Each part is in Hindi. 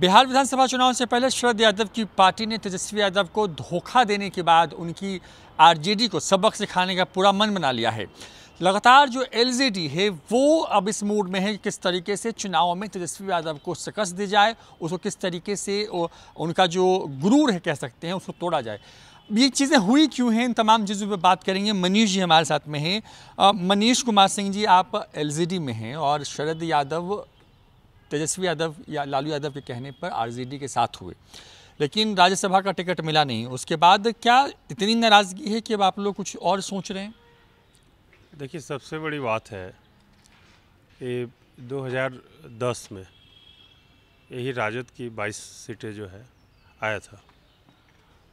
बिहार विधानसभा चुनाव से पहले शरद यादव की पार्टी ने तेजस्वी यादव को धोखा देने के बाद उनकी आरजेडी को सबक सिखाने का पूरा मन बना लिया है लगातार जो एलजेडी है वो अब इस मूड में है कि किस तरीके से चुनाव में तेजस्वी यादव को शिकस्त दी जाए उसको किस तरीके से उनका जो गुरूर है कह सकते हैं उसको तोड़ा जाए ये चीज़ें हुई क्यों हैं इन तमाम चीज़ों पर बात करेंगे मनीष जी हमारे साथ में हैं मनीष कुमार सिंह जी आप एलजेडी में हैं और शरद यादव तेजस्वी यादव या लालू यादव के कहने पर आरजेडी के साथ हुए लेकिन राज्यसभा का टिकट मिला नहीं उसके बाद क्या इतनी नाराज़गी है कि अब आप लोग कुछ और सोच रहे हैं देखिए सबसे बड़ी बात है ये 2010 में यही राजद की 22 सीटें जो है आया था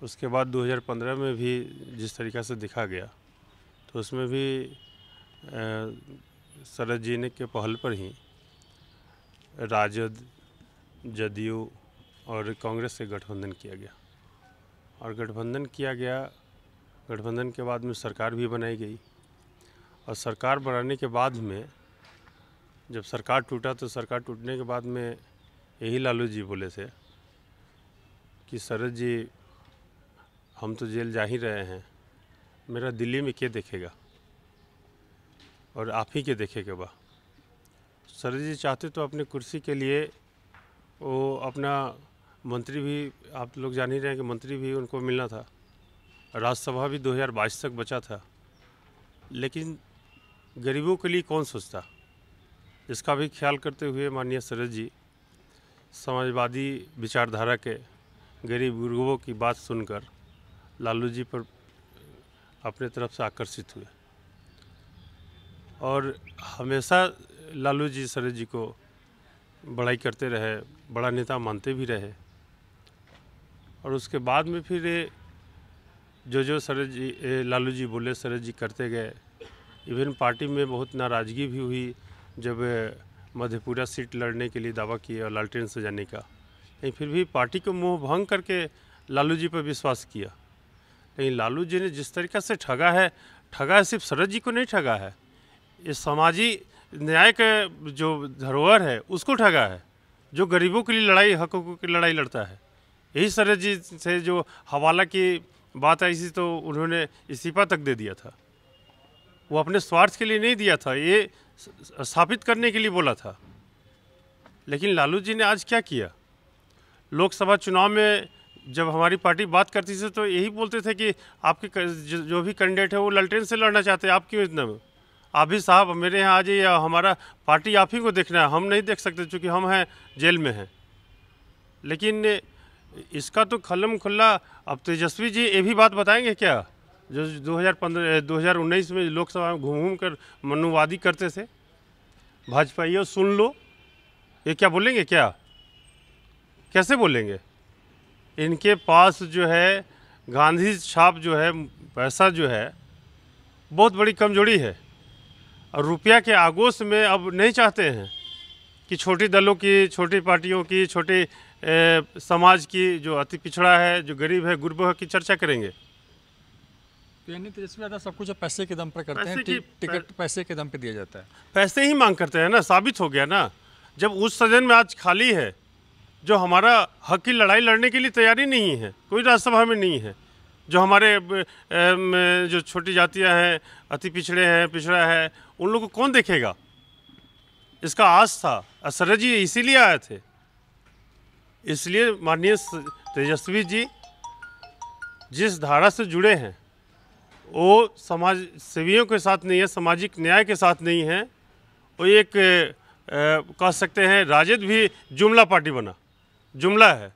उसके बाद 2015 में भी जिस तरीक़ा से दिखा गया तो उसमें भी शरद जी ने के पहल पर ही राजद जदयू और कांग्रेस से गठबंधन किया गया और गठबंधन किया गया गठबंधन के बाद में सरकार भी बनाई गई और सरकार बनाने के बाद में जब सरकार टूटा तो सरकार टूटने के बाद में यही लालू जी बोले थे कि शरद जी हम तो जेल जा ही रहे हैं मेरा दिल्ली में क्या देखेगा और आप ही के देखेगा बा सर जी चाहते तो अपने कुर्सी के लिए वो अपना मंत्री भी आप लोग जान ही रहे हैं कि मंत्री भी उनको मिलना था राज्यसभा भी 2022 तक बचा था लेकिन गरीबों के लिए कौन सोचता इसका भी ख्याल करते हुए माननीय सरज जी समाजवादी विचारधारा के गरीब गुरुओं की बात सुनकर लालू जी पर अपने तरफ से आकर्षित हुए और हमेशा लालू जी सर जी को बड़ाई करते रहे बड़ा नेता मानते भी रहे और उसके बाद में फिर जो जो सर जी लालू जी बोले सर जी करते गए इवन पार्टी में बहुत नाराज़गी भी हुई जब मधेपुरा सीट लड़ने के लिए दावा किया लालटेन से जाने का लेकिन फिर भी पार्टी को मुंह भंग करके लालू जी पर विश्वास किया लेकिन लालू जी ने जिस तरीका से ठगा है ठगा है सिर्फ शरद जी को नहीं ठगा है ये समाजी न्याय का जो धरोहर है उसको ठगा है जो गरीबों के लिए लड़ाई हकों की लड़ाई लड़ता है यही सर जी से जो हवाला की बात आई थी तो उन्होंने इस्तीफा तक दे दिया था वो अपने स्वार्थ के लिए नहीं दिया था ये स्थापित करने के लिए बोला था लेकिन लालू जी ने आज क्या किया लोकसभा चुनाव में जब हमारी पार्टी बात करती थी तो यही बोलते थे कि आपके जो भी कैंडिडेट है वो ललटेन से लड़ना चाहते हैं आप क्यों इतना में आबिद साहब मेरे यहाँ आज ये हमारा पार्टी आप ही को देखना है हम नहीं देख सकते चूँकि हम हैं जेल में हैं लेकिन इसका तो खलम खुल्ला अब तेजस्वी जी ये भी बात बताएंगे क्या जो 2015 2019 में लोकसभा में घूम घूम कर मनुवादी करते थे भाजपा ये सुन लो ये क्या बोलेंगे क्या कैसे बोलेंगे इनके पास जो है गांधी छाप जो है पैसा जो है बहुत बड़ी कमजोरी है और रुपया के आगोश में अब नहीं चाहते हैं कि छोटी दलों की छोटी पार्टियों की छोटे समाज की जो अति पिछड़ा है जो गरीब है गुरबह की चर्चा करेंगे तो यानी तेजस्वी यादव सब कुछ पैसे के दम पर करते हैं टिकट पैसे के दम पर दिया जाता है पैसे ही मांग करते हैं ना साबित हो गया ना जब उस सदन में आज खाली है जो हमारा हक की लड़ाई लड़ने के लिए तैयारी नहीं है कोई राज्यसभा में नहीं है जो हमारे जो छोटी जातियां हैं अति पिछड़े हैं पिछड़ा है उन लोगों को कौन देखेगा इसका आस था असरज जी इसीलिए आए थे इसलिए माननीय तेजस्वी जी जिस धारा से जुड़े हैं वो समाज सेवियों के साथ नहीं है सामाजिक न्याय के साथ नहीं है वो एक कह सकते हैं राजद भी जुमला पार्टी बना जुमला है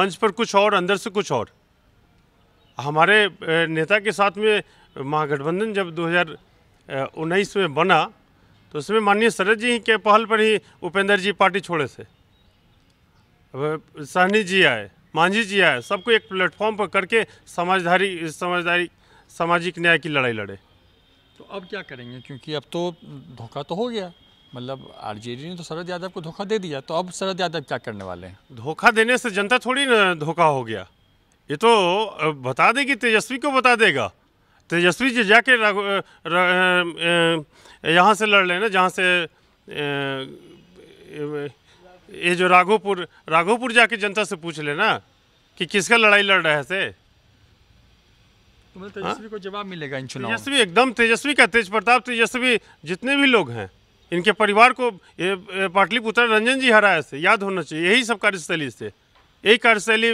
मंच पर कुछ और अंदर से कुछ और हमारे नेता के साथ में महागठबंधन जब उन्नीस में बना तो उसमें माननीय शरद जी के पहल पर ही उपेंद्र जी पार्टी छोड़े थे सहनी जी आए मांझी जी आए सबको एक प्लेटफॉर्म पर करके समाजधारी समाजदारी सामाजिक न्याय की लड़ाई लड़े तो अब क्या करेंगे क्योंकि अब तो धोखा तो हो गया मतलब आरजेडी ने तो शरद यादव को धोखा दे दिया तो अब शरद यादव क्या करने वाले हैं धोखा देने से जनता थोड़ी ना धोखा हो गया ये तो बता देगी तेजस्वी को बता देगा तेजस्वी जी जाके यहाँ से लड़ लेना जहाँ से ये जो राघोपुर राघोपुर जाके जनता से पूछ लेना कि किसका लड़ाई लड़ रहा है से तेजस्वी हाँ? को जवाब मिलेगा इन चुनाव तेजस्वी एकदम तेजस्वी का तेज प्रताप तेजस्वी जितने भी लोग हैं इनके परिवार को पाटलिपुत्र रंजन जी हराया से याद होना चाहिए यही सब कार्यशैली से यही कार्यशैली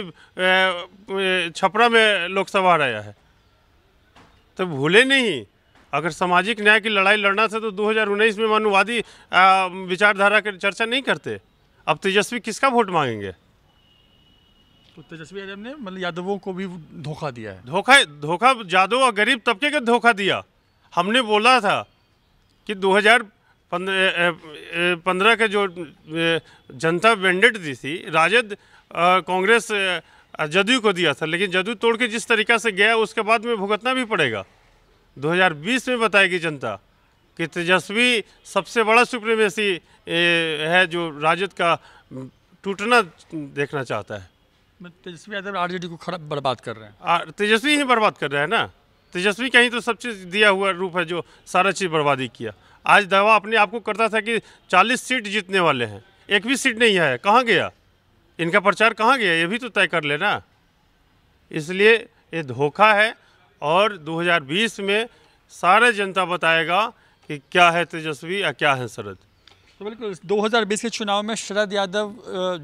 छपरा में लोकसभा हराया है तो भूले नहीं अगर सामाजिक न्याय की लड़ाई लड़ना था तो 2019 में मानुवादी विचारधारा की चर्चा नहीं करते अब तेजस्वी किसका वोट मांगेंगे तो तेजस्वी यादव ने मतलब यादवों को भी धोखा दिया है धोखा धोखा यादव और गरीब तबके का धोखा दिया हमने बोला था कि 2015 के जो जनता मैंडेट दी थी राजद कांग्रेस जदयू को दिया था लेकिन जदयू तोड़ के जिस तरीका से गया उसके बाद में भुगतना भी पड़ेगा 2020 में बताएगी जनता कि तेजस्वी सबसे बड़ा सुप्रीमेसी है जो राजद का टूटना देखना चाहता है तेजस्वी यादव आर को खराब बर्बाद कर रहे हैं तेजस्वी ही बर्बाद कर रहे हैं ना तेजस्वी का ही तो सब चीज़ दिया हुआ रूप है जो सारा चीज़ बर्बादी किया आज दावा अपने आप को करता था कि 40 सीट जीतने वाले हैं एक भी सीट नहीं आया कहाँ गया इनका प्रचार कहाँ गया ये भी तो तय कर लेना इसलिए ये धोखा है और 2020 में सारे जनता बताएगा कि क्या है तेजस्वी या क्या है शरद तो बिल्कुल 2020 के चुनाव में शरद यादव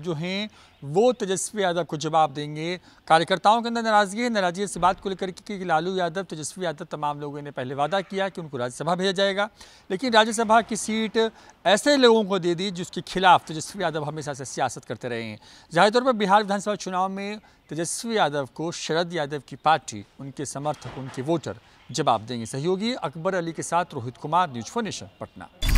जो हैं वो तेजस्वी यादव को जवाब देंगे कार्यकर्ताओं के अंदर नाराजगी है नाराजगी इस बात को लेकर कि लालू यादव तेजस्वी यादव तमाम लोगों ने पहले वादा किया कि उनको राज्यसभा भेजा जाएगा लेकिन राज्यसभा की सीट ऐसे लोगों को दे दी जिसके खिलाफ तेजस्वी यादव हमेशा से सियासत करते रहे हैं जाहिर तौर पर बिहार विधानसभा चुनाव में तेजस्वी यादव को शरद यादव की पार्टी उनके समर्थक उनके वोटर जवाब देंगे सहयोगी अकबर अली के साथ Rohit Kumar news four nation Patna